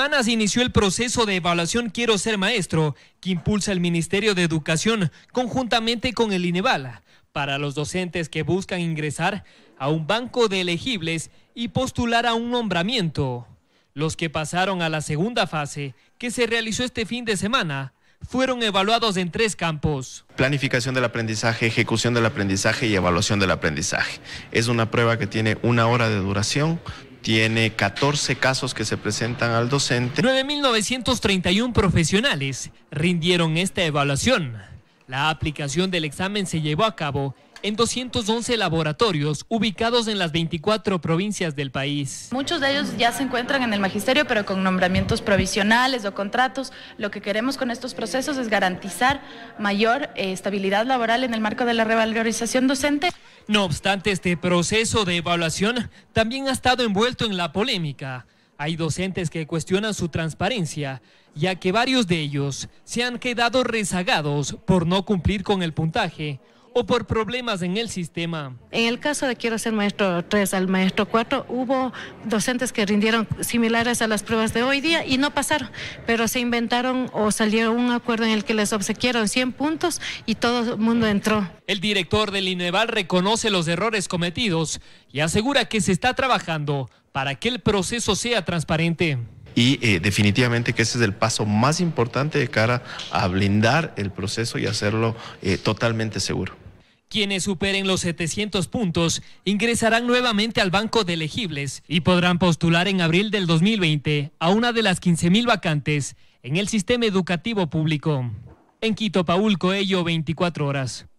semanas inició el proceso de evaluación Quiero ser maestro, que impulsa el Ministerio de Educación conjuntamente con el INEVAL para los docentes que buscan ingresar a un banco de elegibles y postular a un nombramiento. Los que pasaron a la segunda fase, que se realizó este fin de semana, fueron evaluados en tres campos. Planificación del aprendizaje, ejecución del aprendizaje y evaluación del aprendizaje. Es una prueba que tiene una hora de duración, tiene 14 casos que se presentan al docente. 9.931 profesionales rindieron esta evaluación. La aplicación del examen se llevó a cabo en 211 laboratorios ubicados en las 24 provincias del país. Muchos de ellos ya se encuentran en el magisterio, pero con nombramientos provisionales o contratos. Lo que queremos con estos procesos es garantizar mayor eh, estabilidad laboral en el marco de la revalorización docente. No obstante, este proceso de evaluación también ha estado envuelto en la polémica. Hay docentes que cuestionan su transparencia, ya que varios de ellos se han quedado rezagados por no cumplir con el puntaje o por problemas en el sistema. En el caso de Quiero ser maestro 3 al maestro 4, hubo docentes que rindieron similares a las pruebas de hoy día y no pasaron, pero se inventaron o salieron un acuerdo en el que les obsequieron 100 puntos y todo el mundo entró. El director del INEVAL reconoce los errores cometidos y asegura que se está trabajando para que el proceso sea transparente y eh, definitivamente que ese es el paso más importante de cara a blindar el proceso y hacerlo eh, totalmente seguro. Quienes superen los 700 puntos ingresarán nuevamente al banco de elegibles y podrán postular en abril del 2020 a una de las 15.000 vacantes en el sistema educativo público. En Quito, Paul Coello, 24 horas.